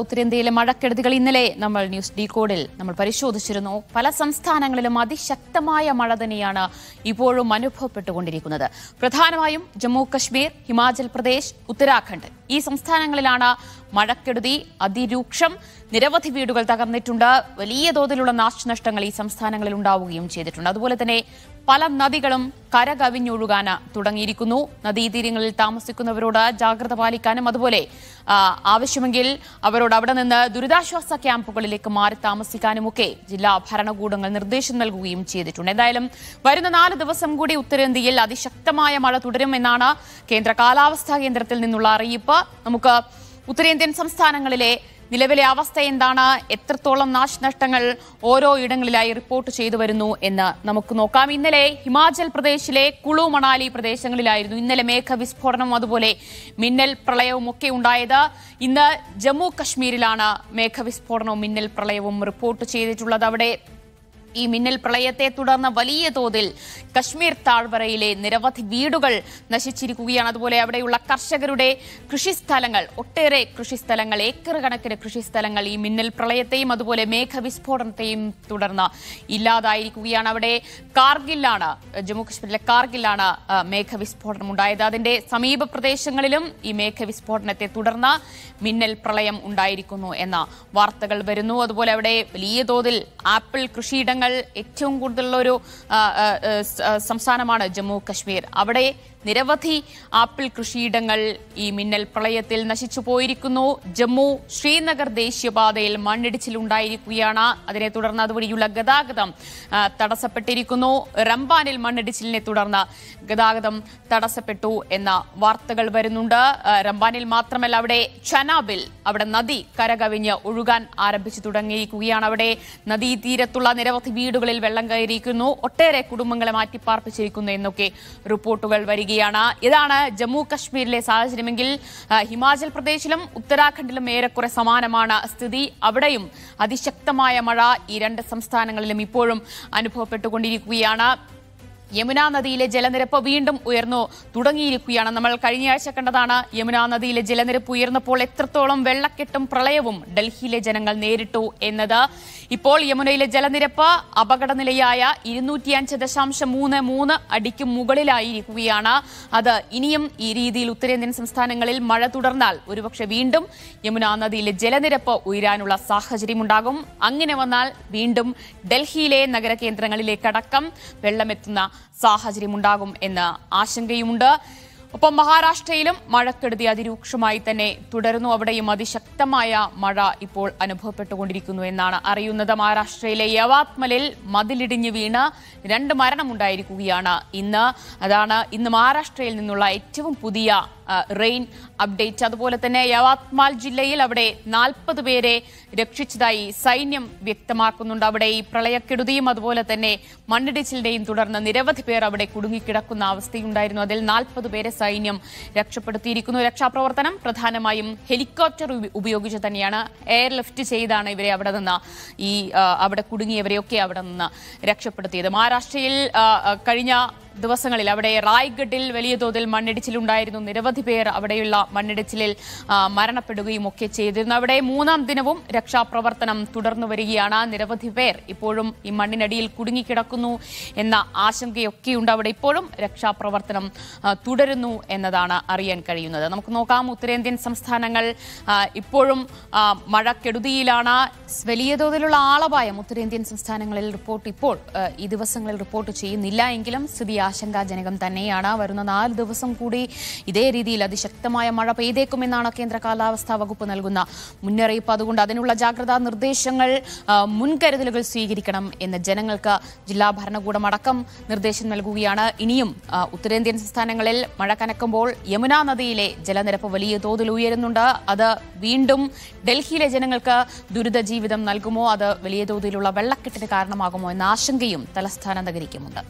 ഉത്തരേന്ത്യയിലെ മഴക്കെടുതികൾ ഇന്നലെ നമ്മൾ ന്യൂസ് ഡി കോഡിൽ നമ്മൾ പരിശോധിച്ചിരുന്നു പല സംസ്ഥാനങ്ങളിലും അതിശക്തമായ മഴ തന്നെയാണ് ഇപ്പോഴും അനുഭവപ്പെട്ടുകൊണ്ടിരിക്കുന്നത് പ്രധാനമായും ജമ്മു കശ്മീർ ഹിമാചൽ പ്രദേശ് ഉത്തരാഖണ്ഡ് ഈ സംസ്ഥാനങ്ങളിലാണ് മഴക്കെടുതി അതിരൂക്ഷം നിരവധി വീടുകൾ തകർന്നിട്ടുണ്ട് വലിയ തോതിലുള്ള നാശനഷ്ടങ്ങൾ ഈ സംസ്ഥാനങ്ങളിൽ ഉണ്ടാവുകയും ചെയ്തിട്ടുണ്ട് അതുപോലെ തന്നെ പല നദികളും കരകവിഞ്ഞൊഴുകാൻ തുടങ്ങിയിരിക്കുന്നു നദീതീരങ്ങളിൽ താമസിക്കുന്നവരോട് ജാഗ്രത പാലിക്കാനും അതുപോലെ ആവശ്യമെങ്കിൽ അവരോട് അവിടെ നിന്ന് ദുരിതാശ്വാസ ക്യാമ്പുകളിലേക്ക് മാറി താമസിക്കാനുമൊക്കെ ജില്ലാ ഭരണകൂടങ്ങൾ നിർദ്ദേശം നൽകുകയും ചെയ്തിട്ടുണ്ട് എന്തായാലും വരുന്ന നാല് ദിവസം കൂടി ഉത്തരേന്ത്യയിൽ അതിശക്തമായ മഴ തുടരുമെന്നാണ് കേന്ദ്ര കാലാവസ്ഥാ കേന്ദ്രത്തിൽ നിന്നുള്ള അറിയിപ്പ് നമുക്ക് ഉത്തരേന്ത്യൻ സംസ്ഥാനങ്ങളിലെ നിലവിലെ അവസ്ഥ എന്താണ് എത്രത്തോളം നാശനഷ്ടങ്ങൾ ഓരോ ഇടങ്ങളിലായി റിപ്പോർട്ട് ചെയ്തു വരുന്നു എന്ന് നമുക്ക് നോക്കാം ഇന്നലെ ഹിമാചൽ പ്രദേശിലെ കുളു മണാലി പ്രദേശങ്ങളിലായിരുന്നു ഇന്നലെ മേഘവിസ്ഫോടനവും അതുപോലെ മിന്നൽ പ്രളയവും ഒക്കെ ഉണ്ടായത് ഇന്ന് ജമ്മു കശ്മീരിലാണ് മേഘവിസ്ഫോടനവും മിന്നൽ പ്രളയവും റിപ്പോർട്ട് ചെയ്തിട്ടുള്ളത് അവിടെ ഈ മിന്നൽ പ്രളയത്തെ തുടർന്ന് വലിയ തോതിൽ കശ്മീർ താഴ്വരയിലെ നിരവധി വീടുകൾ നശിച്ചിരിക്കുകയാണ് അതുപോലെ അവിടെയുള്ള കർഷകരുടെ കൃഷിസ്ഥലങ്ങൾ ഒട്ടേറെ കൃഷിസ്ഥലങ്ങൾ ഏക്കർ കണക്കിന് കൃഷിസ്ഥലങ്ങൾ ഈ മിന്നൽ പ്രളയത്തെയും അതുപോലെ മേഘവിസ്ഫോടനത്തെയും തുടർന്ന് ഇല്ലാതായിരിക്കുകയാണ് അവിടെ കാർഗിലാണ് ജമ്മുകശ്മീരിലെ കാർഗില്ലാണ് മേഘവിസ്ഫോടനം ഉണ്ടായത് അതിന്റെ സമീപ പ്രദേശങ്ങളിലും ഈ മേഘവിസ്ഫോടനത്തെ തുടർന്ന് മിന്നൽ പ്രളയം ഉണ്ടായിരിക്കുന്നു എന്ന വാർത്തകൾ വരുന്നു അതുപോലെ അവിടെ വലിയ തോതിൽ ആപ്പിൾ കൃഷിയിടങ്ങൾ ഏറ്റവും കൂടുതലുള്ള ഒരു സംസ്ഥാനമാണ് ജമ്മു കശ്മീർ അവിടെ നിരവധി ആപ്പിൾ കൃഷിയിടങ്ങൾ ഈ മിന്നൽ പ്രളയത്തിൽ നശിച്ചു പോയിരിക്കുന്നു ജമ്മു ശ്രീനഗർ ദേശീയപാതയിൽ മണ്ണിടിച്ചിൽ ഉണ്ടായിരിക്കുകയാണ് അതിനെ തുടർന്ന് അതുവഴിയുള്ള ഗതാഗതം തടസ്സപ്പെട്ടിരിക്കുന്നു റംബാനിൽ മണ്ണിടിച്ചിലിനെ തുടർന്ന് ഗതാഗതം തടസ്സപ്പെട്ടു എന്ന വാർത്തകൾ വരുന്നുണ്ട് റംബാനിൽ മാത്രമല്ല അവിടെ ചനാബിൽ അവിടെ നദി കരകവിഞ്ഞ് ഒഴുകാൻ ആരംഭിച്ചു തുടങ്ങിയിരിക്കുകയാണ് അവിടെ നദീതീരത്തുള്ള നിരവധി വീടുകളിൽ വെള്ളം കയറിയിരിക്കുന്നു ഒട്ടേറെ കുടുംബങ്ങളെ മാറ്റിപ്പാർപ്പിച്ചിരിക്കുന്നു എന്നൊക്കെ റിപ്പോർട്ടുകൾ വരികയാണ് ഇതാണ് ജമ്മു കശ്മീരിലെ സാഹചര്യമെങ്കിൽ ഹിമാചൽ പ്രദേശിലും ഉത്തരാഖണ്ഡിലും ഏറെക്കുറെ സമാനമാണ് സ്ഥിതി അവിടെയും അതിശക്തമായ മഴ ഈ രണ്ട് സംസ്ഥാനങ്ങളിലും ഇപ്പോഴും അനുഭവപ്പെട്ടുകൊണ്ടിരിക്കുകയാണ് യമുനാ നദിയിലെ ജലനിരപ്പ് വീണ്ടും ഉയർന്നു തുടങ്ങിയിരിക്കുകയാണ് നമ്മൾ കഴിഞ്ഞയാഴ്ച കണ്ടതാണ് യമുനാ നദിയിലെ ജലനിരപ്പ് ഉയർന്നപ്പോൾ എത്രത്തോളം വെള്ളക്കെട്ടും പ്രളയവും ഡൽഹിയിലെ ജനങ്ങൾ നേരിട്ടു എന്നത് ഇപ്പോൾ യമുനയിലെ ജലനിരപ്പ് അപകടനിലയായ അഞ്ച് ദശാംശം മൂന്ന് മൂന്ന് അടിക്ക് മുകളിലായിരിക്കുകയാണ് അത് ഇനിയും ഈ രീതിയിൽ ഉത്തരേന്ത്യൻ സംസ്ഥാനങ്ങളിൽ മഴ തുടർന്നാൽ ഒരുപക്ഷെ വീണ്ടും യമുനാ നദിയിലെ ജലനിരപ്പ് ഉയരാനുള്ള സാഹചര്യമുണ്ടാകും അങ്ങനെ വന്നാൽ വീണ്ടും ഡൽഹിയിലെ നഗരകേന്ദ്രങ്ങളിലേക്കടക്കം വെള്ളമെത്തുന്ന സാഹചര്യമുണ്ടാകും എന്ന ആശങ്കയുമുണ്ട് ഒപ്പം മഹാരാഷ്ട്രയിലും മഴക്കെടുതി അതിരൂക്ഷമായി തന്നെ തുടരുന്നു അവിടെയും അതിശക്തമായ മഴ ഇപ്പോൾ അനുഭവപ്പെട്ടുകൊണ്ടിരിക്കുന്നു എന്നാണ് അറിയുന്നത് മഹാരാഷ്ട്രയിലെ യവാത്മലിൽ മതിലിടിഞ്ഞ് വീണ് രണ്ട് മരണമുണ്ടായിരിക്കുകയാണ് ഇന്ന് അതാണ് ഇന്ന് മഹാരാഷ്ട്രയിൽ നിന്നുള്ള ഏറ്റവും പുതിയ റെയിൻ അപ്ഡേറ്റ് അതുപോലെ തന്നെ യവാത്മാൽ ജില്ലയിൽ അവിടെ നാൽപ്പത് പേരെ രക്ഷിച്ചതായി സൈന്യം വ്യക്തമാക്കുന്നുണ്ട് അവിടെ ഈ പ്രളയക്കെടുതിയും അതുപോലെ തന്നെ മണ്ണിടിച്ചിലിന്റെയും തുടർന്ന് നിരവധി പേർ അവിടെ കുടുങ്ങിക്കിടക്കുന്ന അവസ്ഥയുണ്ടായിരുന്നു അതിൽ നാൽപ്പത് പേരെ സൈന്യം രക്ഷപ്പെടുത്തിയിരിക്കുന്നു രക്ഷാപ്രവർത്തനം പ്രധാനമായും ഹെലികോപ്റ്റർ ഉപയോഗിച്ച് തന്നെയാണ് എയർ ലിഫ്റ്റ് ചെയ്താണ് ഇവരെ അവിടെ നിന്ന് ഈ അവിടെ കുടുങ്ങിയവരെയൊക്കെ അവിടെ നിന്ന് രക്ഷപ്പെടുത്തിയത് മഹാരാഷ്ട്രയിൽ കഴിഞ്ഞ ദിവസങ്ങളിൽ അവിടെ റായ്ഗഡിൽ വലിയ തോതിൽ മണ്ണിടിച്ചിലുണ്ടായിരുന്നു നിരവധി പേർ അവിടെയുള്ള മണ്ണിടിച്ചിലിൽ മരണപ്പെടുകയും ഒക്കെ ചെയ്തിരുന്നു അവിടെ മൂന്നാം ദിനവും രക്ഷാപ്രവർത്തനം തുടർന്നു വരികയാണ് നിരവധി പേർ ഇപ്പോഴും ഈ മണ്ണിനടിയിൽ കുടുങ്ങിക്കിടക്കുന്നു എന്ന ആശങ്കയൊക്കെയുണ്ട് അവിടെ ഇപ്പോഴും രക്ഷാപ്രവർത്തനം തുടരുന്നു എന്നതാണ് അറിയാൻ കഴിയുന്നത് നമുക്ക് നോക്കാം ഉത്തരേന്ത്യൻ സംസ്ഥാനങ്ങൾ ഇപ്പോഴും മഴക്കെടുതിയിലാണ് വലിയ തോതിലുള്ള ആളപായം ഉത്തരേന്ത്യൻ സംസ്ഥാനങ്ങളിൽ റിപ്പോർട്ട് ഇപ്പോൾ ഈ ദിവസങ്ങളിൽ റിപ്പോർട്ട് ചെയ്യുന്നില്ല എങ്കിലും സ്ഥിതി ആശങ്കാജനകം തന്നെയാണ് വരുന്ന നാല് ദിവസം കൂടി ഇതേ രീതിയിൽ അതിശക്തമായ മഴ പെയ്തേക്കുമെന്നാണ് കേന്ദ്ര കാലാവസ്ഥാ വകുപ്പ് നൽകുന്ന മുന്നറിയിപ്പ് അതുകൊണ്ട് അതിനുള്ള ജാഗ്രതാ നിർദ്ദേശങ്ങൾ മുൻകരുതലുകൾ സ്വീകരിക്കണം എന്ന് ജനങ്ങൾക്ക് ജില്ലാ ഭരണകൂടം അടക്കം നിർദ്ദേശം നൽകുകയാണ് ഇനിയും ഉത്തരേന്ത്യൻ സംസ്ഥാനങ്ങളിൽ മഴ കനക്കുമ്പോൾ യമുനാ നദിയിലെ ജലനിരപ്പ് വലിയ തോതിൽ ഉയരുന്നുണ്ട് അത് വീണ്ടും ഡൽഹിയിലെ ജനങ്ങൾക്ക് ദുരിത ജീവിതം നൽകുമോ അത് വലിയ തോതിലുള്ള വെള്ളക്കെട്ടിന് കാരണമാകുമോ എന്ന ആശങ്കയും തലസ്ഥാന നഗരിക്കുമുണ്ട്